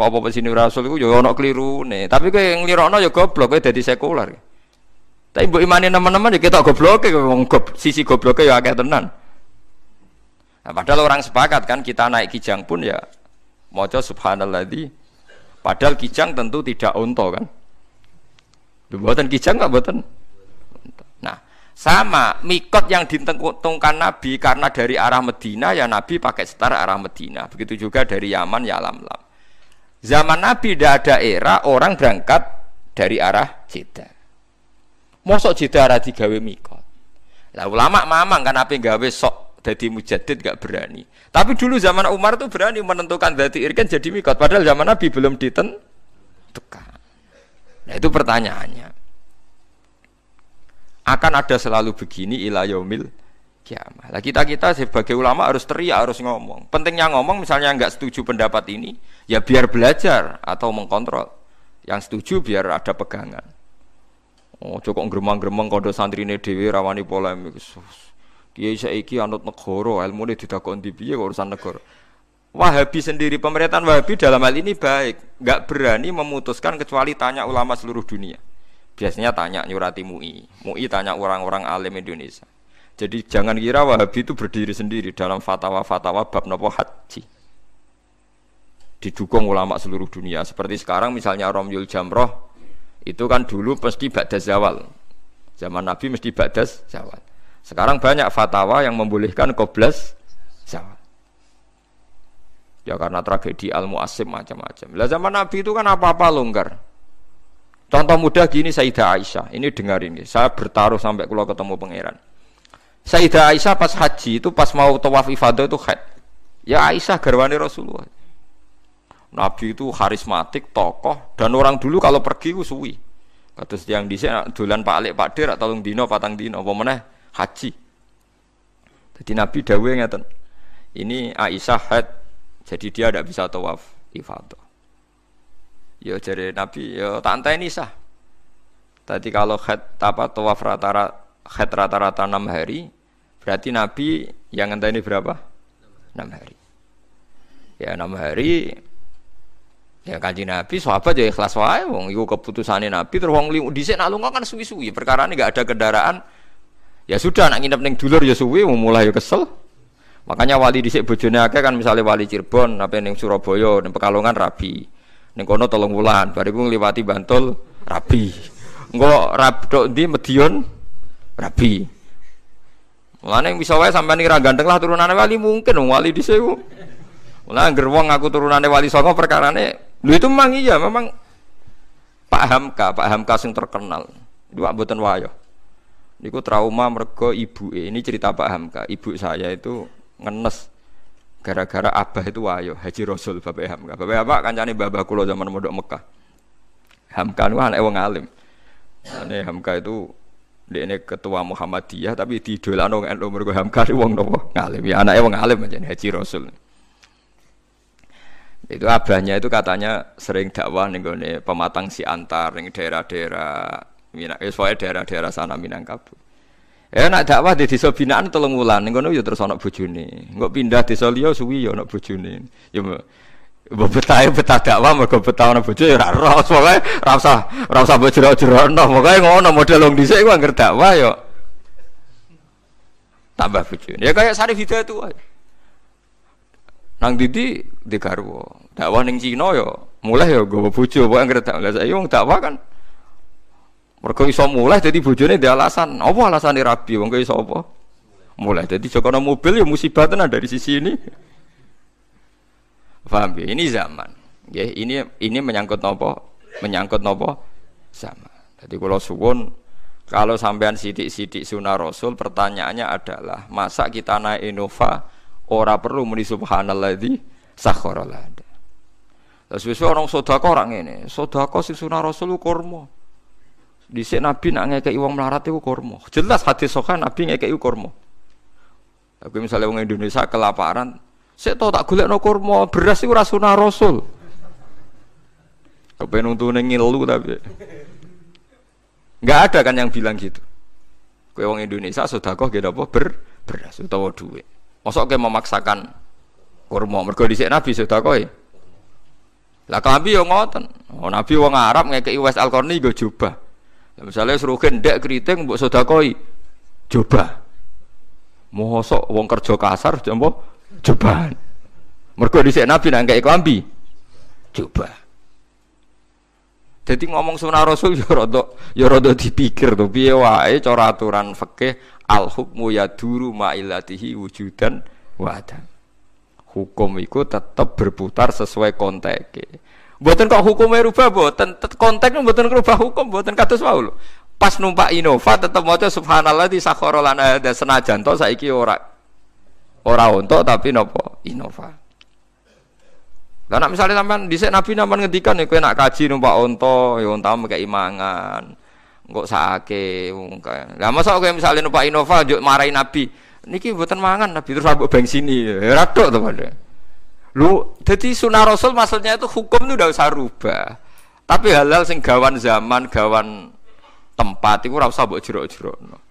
ngomong apa pesini rasul itu ya ono keliru nih tapi kayak ngelirokno ya goblok kayak jadi sekuler tapi bu imani teman-teman ya kita goblok ya ngomong sisi goblok ya agak tenan nah, padahal orang sepakat kan kita naik kijang pun ya mojo subhanallah di padahal kijang tentu tidak unto kan buatan kijang nggak buatan nah sama mikot yang ditengkutungkan Nabi karena dari arah Medina ya Nabi pakai setar arah Medina begitu juga dari Yaman ya lam lam Zaman Nabi tidak ada era orang berangkat dari arah Jeddah. Mosok Jeddah arah digawe mikot. Lah ulama mamang kan apa gawe sok jadi mujadid gak berani. Tapi dulu zaman Umar tuh berani menentukan dari irkan jadi mikot. Padahal zaman Nabi belum ditentukan. Nah itu pertanyaannya. Akan ada selalu begini ilayomil kiamah. Lah kita kita sebagai ulama harus teriak, harus ngomong. Pentingnya ngomong, misalnya nggak setuju pendapat ini, ya biar belajar atau mengkontrol. Yang setuju biar ada pegangan. Oh, cukup geremang-geremang kau santri ini dewi rawani polemik. Kiai iki anut negoro, ilmu ini tidak kondi biye urusan negoro. Wahabi sendiri pemerintahan Wahabi dalam hal ini baik, nggak berani memutuskan kecuali tanya ulama seluruh dunia. Biasanya tanya nyurati MUI, MUI tanya orang-orang alim Indonesia. Jadi jangan kira Wahabi itu berdiri sendiri dalam fatwa-fatwa bab nopo haji. Didukung ulama seluruh dunia. Seperti sekarang misalnya Romyul Jamroh itu kan dulu mesti badas zawal. Zaman Nabi mesti badas zawal. Sekarang banyak fatwa yang membolehkan koblas zawal. Ya karena tragedi al muasim macam-macam. Lah zaman Nabi itu kan apa-apa longgar. Contoh mudah gini Sayyidah Aisyah. Ini dengar ini. Saya bertaruh sampai kalau ketemu pangeran. Sayyidah Aisyah pas haji itu pas mau tawaf ifadah itu head. Ya Aisyah garwani Rasulullah. Nabi itu karismatik, tokoh dan orang dulu kalau pergi itu suwi. Kados yang dhisik dolan Pak Alik Pak Dir tolong dino patang dino apa mana haji. Jadi Nabi dawuhe ngeten. Ini Aisyah head jadi dia tidak bisa tawaf ifadah. Yo ya, jadi Nabi yo ya, tante ini sah. Tadi kalau head apa tawaf rata-rata head rata-rata enam hari, Berarti Nabi yang ngenteni berapa? 6 hari. Ya 6 hari ya kanji Nabi sahabat ya ikhlas wae wong iku keputusane Nabi terus wong liu dhisik nak lunga kan suwi-suwi perkara ini gak ada kendaraan ya sudah nak nginep ning dulur ya suwi mulai ya kesel makanya wali dhisik bojone akeh kan misalnya wali Cirebon apa ning Surabaya ning Pekalongan rabi ning kono tolong wulan bariku ngliwati Bantul rabi engko rab di Medion rabi Mulane yang bisa wae sampean kira ragandeng lah turunane wali mungkin wong wali disewu. Mulane anggere wong aku turunane wali songo perkarane lho itu memang iya memang Pak Hamka, Pak Hamka sing terkenal. dua mboten wayo. Niku trauma mergo ibuke. Ini cerita Pak Hamka. Ibu saya itu ngenes gara-gara abah itu wayo Haji Rasul Bapak Hamka. Bapak apa kancane babah kula zaman mondok Mekah. Hamka niku anak wong alim. Ane Hamka itu ini ketua Muhammadiyah tapi nong NU mergo hamkari wong nopo ngalim ya anaknya wong ngalim aja Haji Rasul itu abahnya itu katanya sering dakwah nih gue pematang si antar nih daerah-daerah minang eh, soalnya daerah-daerah sana minangkabau eh nak dakwah di desa binaan tolong wulan nih gue ya terus anak bujuni nggak pindah desa liyo suwi ya anak bujuni ya Mbok betah dakwah mergo betah ana bojo ya ora ros pokoke ora usah ora usah mbok jero-jerokno pokoke ngono model wong dhisik ku anggere dakwah yo tambah bojo. Ya kayak Sarif Hidayat tuh. Nang Didi di garwa. Dakwah ning Cina yo mulai yo, gowo bojo pokoke anggere dakwah. Lah wong dakwah kan mergo iso mulai jadi bojone di alasan. Apa alasane rabi wong iso apa? Mulai jadi jokono mobil ya musibah tenan dari sisi ini. Paham ya? Ini zaman. Ya, ini ini menyangkut nopo? Menyangkut nopo? Zaman. Jadi kalau suwun kalau sampean sidik-sidik sunnah Rasul, pertanyaannya adalah masa kita naik inova ora perlu muni subhanallah di sakhoralah. Terus biasa orang sodako orang ini, sodako si sunnah Rasul kurma. Di sini Nabi nak ngekei uang melarat itu Jelas hadis sokan Nabi ngekei kormo. Tapi misalnya orang Indonesia kelaparan, saya tahu tak golek no kurma, beras itu rasuna rasul. Kepenung tuh ngilu tapi. Enggak ada kan yang bilang gitu. Kue orang Indonesia sudah kok gak apa ber beras utawa duit. Masuk kayak memaksakan kurma. Mergo dhisik Nabi sudah kok. E. Lah kami yo ngoten. Oh, Nabi wong Arab ngekeki Wes Al-Qarni go jubah. Misalnya suruh gendek keriting mbok sedakoi coba Mosok wong kerja kasar jompo Coba. Mergo dhisik Nabi nang kayak klambi. Coba. Jadi ngomong sunnah Rasul ya rada ya rada dipikir tuh piye wae cara aturan fikih al hukmu ya duru ma'ilatihi wujudan wadah. Hukum itu tetap berputar sesuai konteks. Buatan kok hukumnya rubah buatan konteksnya buatan rubah hukum buatan katus wau Pas numpak Innova tetap mau subhanallah di sakorolan ada senajan toh saiki orang. Ora untuk tapi nopo inova. Lah misalnya misale sampean dhisik Nabi sampean ngendikan nih, ya, kowe nak kaji numpak onto, ya unta kayak imangan. Engko sakake mungkin. Lah masa kowe misalnya numpak inova njuk marahin Nabi. Niki mboten mangan Nabi terus ambek bengsini. Ya, ya radok to padha. Lu jadi sunnah Rasul maksudnya itu hukum itu udah usah rubah. Tapi halal sing gawan zaman, gawan tempat itu ora usah mbok jeruk-jerukno.